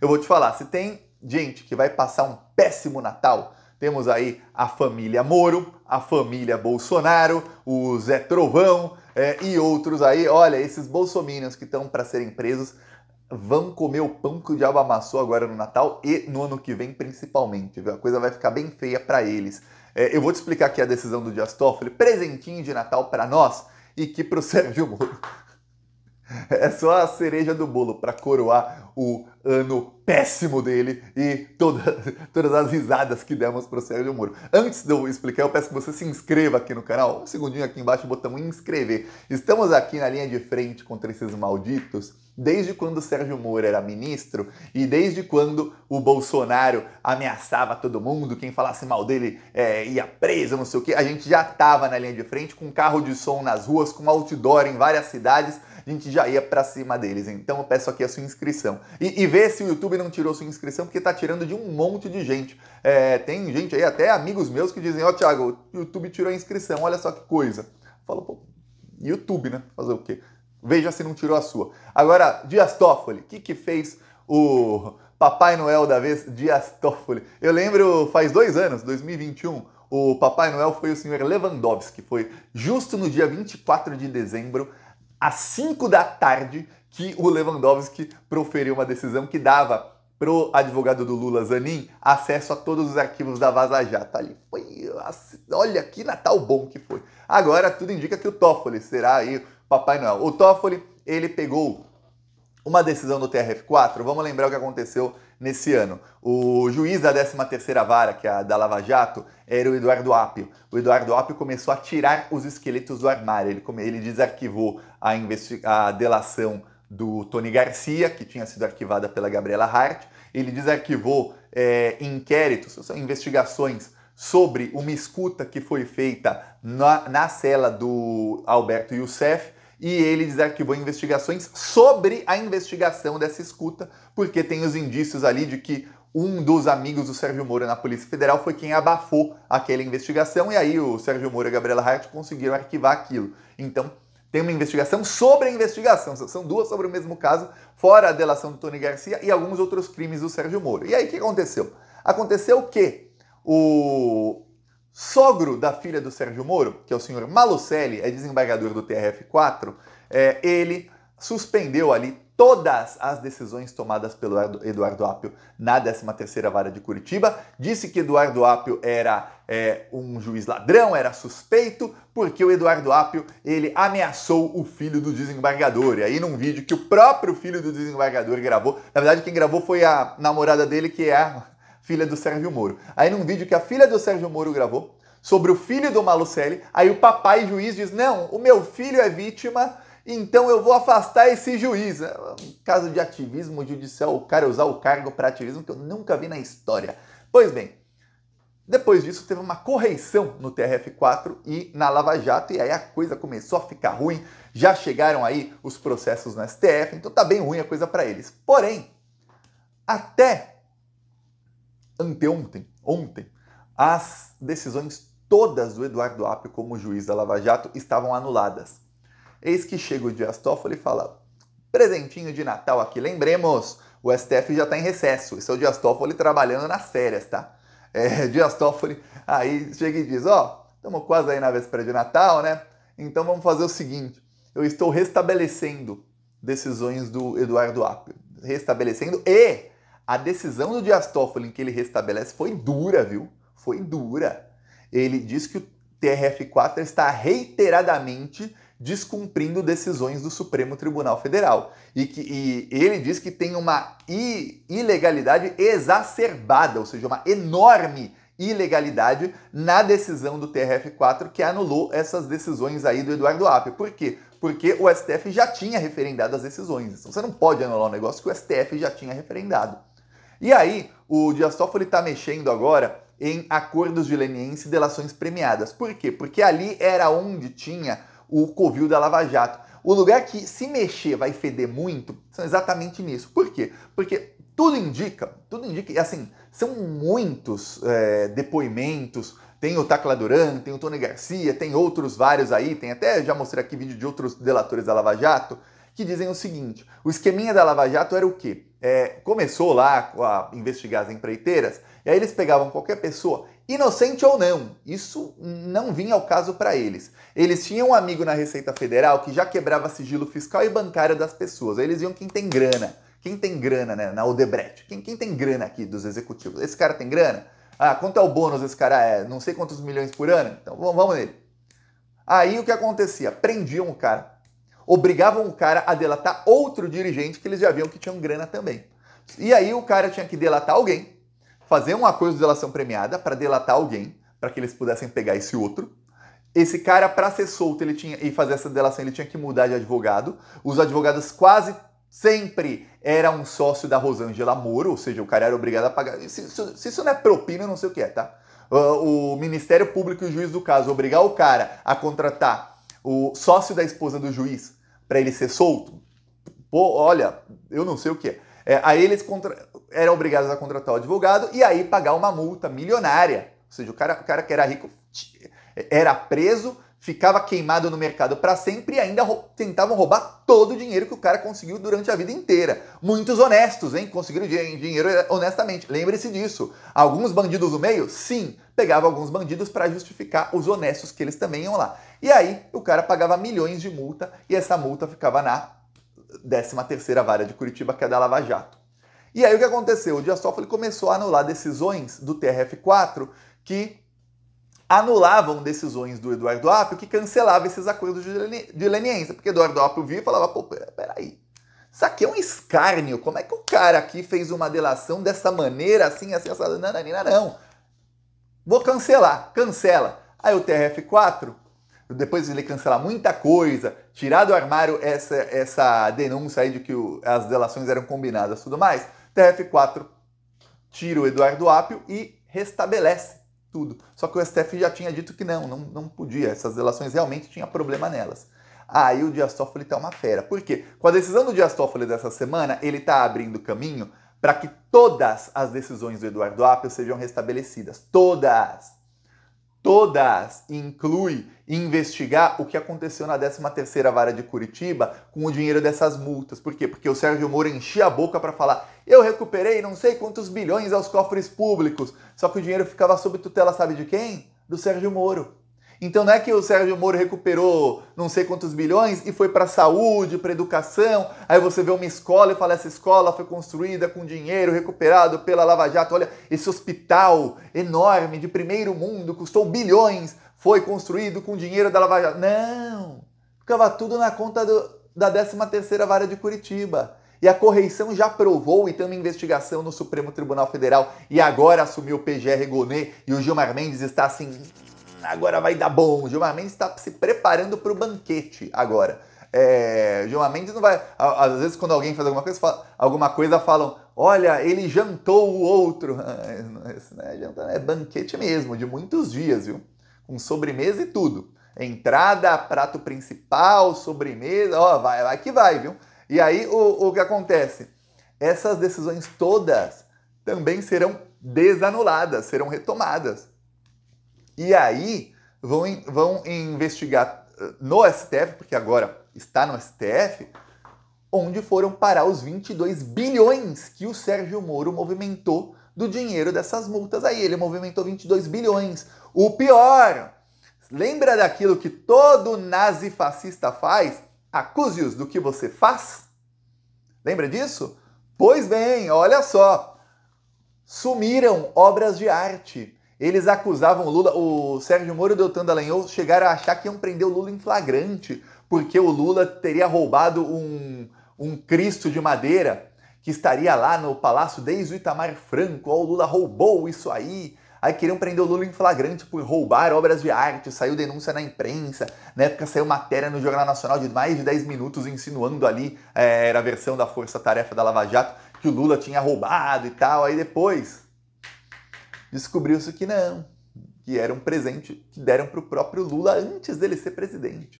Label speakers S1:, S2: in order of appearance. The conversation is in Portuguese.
S1: Eu vou te falar, se tem gente que vai passar um péssimo Natal, temos aí a família Moro, a família Bolsonaro, o Zé Trovão é, e outros aí. Olha, esses bolsominions que estão para serem presos vão comer o pão que o diabo amassou agora no Natal e no ano que vem principalmente. Viu? A coisa vai ficar bem feia para eles. É, eu vou te explicar aqui a decisão do Dias Toffoli, presentinho de Natal para nós e que para o Sérgio Moro é só a cereja do bolo para coroar o ano péssimo dele e toda, todas as risadas que demos para o Sérgio Moro. Antes de eu explicar, eu peço que você se inscreva aqui no canal. Um segundinho aqui embaixo o botão inscrever. Estamos aqui na linha de frente contra esses malditos desde quando o Sérgio Moro era ministro e desde quando o Bolsonaro ameaçava todo mundo, quem falasse mal dele é, ia preso, não sei o que. A gente já estava na linha de frente com carro de som nas ruas, com outdoor em várias cidades a gente já ia para cima deles. Então eu peço aqui a sua inscrição. E, e vê se o YouTube não tirou sua inscrição, porque tá tirando de um monte de gente. É, tem gente aí, até amigos meus, que dizem: Ó, oh, Thiago, o YouTube tirou a inscrição, olha só que coisa. Fala, pô, YouTube, né? Fazer o quê? Veja se não tirou a sua. Agora, Dias Toffoli, o que, que fez o Papai Noel da vez, Dias Toffoli? Eu lembro, faz dois anos, 2021, o Papai Noel foi o senhor Lewandowski, foi justo no dia 24 de dezembro às 5 da tarde que o Lewandowski proferiu uma decisão que dava pro advogado do Lula Zanin acesso a todos os arquivos da Vaza Jato ali. Foi, assim, olha que Natal bom que foi. Agora tudo indica que o Toffoli será aí Papai Noel. O Toffoli, ele pegou uma decisão do TRF4, vamos lembrar o que aconteceu nesse ano. O juiz da 13ª vara, que é a da Lava Jato, era o Eduardo Apio. O Eduardo Apio começou a tirar os esqueletos do armário. Ele, ele desarquivou a, a delação do Tony Garcia, que tinha sido arquivada pela Gabriela Hart. Ele desarquivou é, inquéritos, investigações sobre uma escuta que foi feita na, na cela do Alberto Youssef e ele desarquivou investigações sobre a investigação dessa escuta, porque tem os indícios ali de que um dos amigos do Sérgio Moro na Polícia Federal foi quem abafou aquela investigação, e aí o Sérgio Moro e a Gabriela Hart conseguiram arquivar aquilo. Então, tem uma investigação sobre a investigação, são duas sobre o mesmo caso, fora a delação do Tony Garcia e alguns outros crimes do Sérgio Moro. E aí o que aconteceu? Aconteceu que o sogro da filha do Sérgio Moro, que é o senhor Malucelli, é desembargador do TRF4, é, ele suspendeu ali todas as decisões tomadas pelo Eduardo Apio na 13ª Vara de Curitiba, disse que Eduardo Apio era é, um juiz ladrão, era suspeito, porque o Eduardo Apio, ele ameaçou o filho do desembargador. E aí num vídeo que o próprio filho do desembargador gravou, na verdade quem gravou foi a namorada dele, que é a filha do Sérgio Moro. Aí num vídeo que a filha do Sérgio Moro gravou sobre o filho do Malucelli, aí o papai juiz diz: "Não, o meu filho é vítima, então eu vou afastar esse juiz". É um caso de ativismo judicial, o cara usar o cargo para ativismo que eu nunca vi na história. Pois bem, depois disso, teve uma correição no TRF4 e na Lava Jato, e aí a coisa começou a ficar ruim. Já chegaram aí os processos no STF, então tá bem ruim a coisa para eles. Porém, até anteontem, ontem, as decisões todas do Eduardo Apio como juiz da Lava Jato estavam anuladas. Eis que chega o Dias Toffoli e fala: presentinho de Natal aqui, lembremos, o STF já está em recesso. Esse é o Dias Toffoli trabalhando nas férias, tá? É, Dias Toffoli aí chega e diz: ó, oh, estamos quase aí na véspera de Natal, né? Então vamos fazer o seguinte: eu estou restabelecendo decisões do Eduardo Apio. Restabelecendo e a decisão do Dias Toffoli em que ele restabelece foi dura, viu? Foi dura. Ele diz que o TRF4 está reiteradamente descumprindo decisões do Supremo Tribunal Federal. E, que, e ele diz que tem uma ilegalidade exacerbada, ou seja, uma enorme ilegalidade na decisão do TRF4 que anulou essas decisões aí do Eduardo Apple. Por quê? Porque o STF já tinha referendado as decisões. Então você não pode anular um negócio que o STF já tinha referendado. E aí, o Dias Toffoli está mexendo agora em acordos de leniência e delações premiadas. Por quê? Porque ali era onde tinha o covil da Lava Jato. O lugar que se mexer vai feder muito são exatamente nisso. Por quê? Porque tudo indica, tudo indica, e assim, são muitos é, depoimentos. Tem o Tacla Duran, tem o Tony Garcia, tem outros vários aí, tem até, já mostrei aqui vídeo de outros delatores da Lava Jato, que dizem o seguinte: o esqueminha da Lava Jato era o quê? é, começou lá a investigar as empreiteiras, e aí eles pegavam qualquer pessoa, inocente ou não, isso não vinha ao caso para eles. Eles tinham um amigo na Receita Federal que já quebrava sigilo fiscal e bancário das pessoas, aí eles iam quem tem grana. Quem tem grana né, na Odebrecht? Quem, quem tem grana aqui dos executivos? Esse cara tem grana? Ah, quanto é o bônus esse cara é? Não sei quantos milhões por ano? Então vamos nele. Aí o que acontecia? Prendiam o cara obrigavam o cara a delatar outro dirigente que eles já viam que tinham grana também. E aí o cara tinha que delatar alguém, fazer um acordo de delação premiada para delatar alguém, para que eles pudessem pegar esse outro. Esse cara, para ser solto ele tinha, e fazer essa delação, ele tinha que mudar de advogado. Os advogados quase sempre era um sócio da Rosângela Moro, ou seja, o cara era obrigado a pagar. Se, se, se isso não é propina, eu não sei o que é, tá? O, o Ministério Público e o juiz do caso obrigar o cara a contratar o sócio da esposa do juiz para ele ser solto? Pô, olha, eu não sei o que é. é aí eles contra... eram obrigados a contratar o advogado e aí pagar uma multa milionária. Ou seja, o cara, o cara que era rico era preso ficava queimado no mercado para sempre e ainda rou tentavam roubar todo o dinheiro que o cara conseguiu durante a vida inteira. Muitos honestos, hein? Conseguiram dinheiro eh, honestamente. Lembre-se disso. Alguns bandidos do meio, sim, pegavam alguns bandidos para justificar os honestos que eles também iam lá. E aí o cara pagava milhões de multa e essa multa ficava na 13 terceira vara de Curitiba, que é da Lava Jato. E aí o que aconteceu? O Dias Toffoli começou a anular decisões do TRF4 que anulavam decisões do Eduardo Apio que cancelava esses acordos de leniência, porque Eduardo Apio via e falava, pô, peraí, isso aqui é um escárnio, como é que o cara aqui fez uma delação dessa maneira, assim, assim, essa não. Vou cancelar, cancela. Aí o TRF4, depois de ele cancelar muita coisa, tirar do armário essa, essa denúncia aí de que o, as delações eram combinadas tudo mais, TRF4 tira o Eduardo Apio e restabelece tudo. Só que o STF já tinha dito que não, não, não podia. Essas relações realmente tinha problema nelas. Aí ah, o Dias Toffoli tá uma fera. Por quê? Com a decisão do Dias Toffoli dessa semana, ele tá abrindo caminho para que todas as decisões do Eduardo Apple sejam restabelecidas. Todas! todas inclui investigar o que aconteceu na 13ª vara de Curitiba com o dinheiro dessas multas. Por quê? Porque o Sérgio Moro enchia a boca para falar: "Eu recuperei não sei quantos bilhões aos cofres públicos". Só que o dinheiro ficava sob tutela, sabe de quem? Do Sérgio Moro. Então não é que o Sérgio Moro recuperou não sei quantos bilhões e foi para a saúde, para educação. Aí você vê uma escola e fala: essa escola foi construída com dinheiro recuperado pela Lava Jato. Olha, esse hospital enorme de primeiro mundo custou bilhões, foi construído com dinheiro da Lava Jato. Não! Ficava tudo na conta do, da 13 terceira Vara de Curitiba. E a correição já provou e tem uma investigação no Supremo Tribunal Federal e agora assumiu o PGR Gonet e o Gilmar Mendes está assim agora vai dar bom. Gilmar Mendes está se preparando para o banquete agora. É, Gilmar Mendes não vai. Às vezes, quando alguém faz alguma coisa, fala, alguma coisa falam: olha, ele jantou o outro. Esse não é jantar, é banquete mesmo, de muitos dias, viu? Com sobremesa e tudo. Entrada, prato principal, sobremesa, ó, vai, vai que vai, viu? E aí o, o que acontece? Essas decisões todas também serão desanuladas, serão retomadas. E aí vão, vão investigar eh, no STF, porque agora está no STF, onde foram parar os 22 bilhões que o Sérgio Moro movimentou do dinheiro dessas multas aí. Ele movimentou 22 bilhões. O pior, lembra daquilo que todo nazi fascista faz? Acuse-os do que você faz? Lembra disso? Pois bem, olha só. Sumiram obras de arte eles acusavam Lula, o Sérgio Moro e o Deltan Dallagnol chegaram a achar que iam prender o Lula em flagrante, porque o Lula teria roubado um, um Cristo de madeira que estaria lá no palácio desde o Itamar Franco. o Lula roubou isso aí. Aí queriam prender o Lula em flagrante por roubar obras de arte, saiu denúncia na imprensa, na época saiu matéria no Jornal Nacional de mais de 10 minutos insinuando ali, é, era a versão da Força Tarefa da Lava Jato, que o Lula tinha roubado e tal. Aí depois descobriu-se que não, que era um presente que deram para o próprio Lula antes dele ser presidente.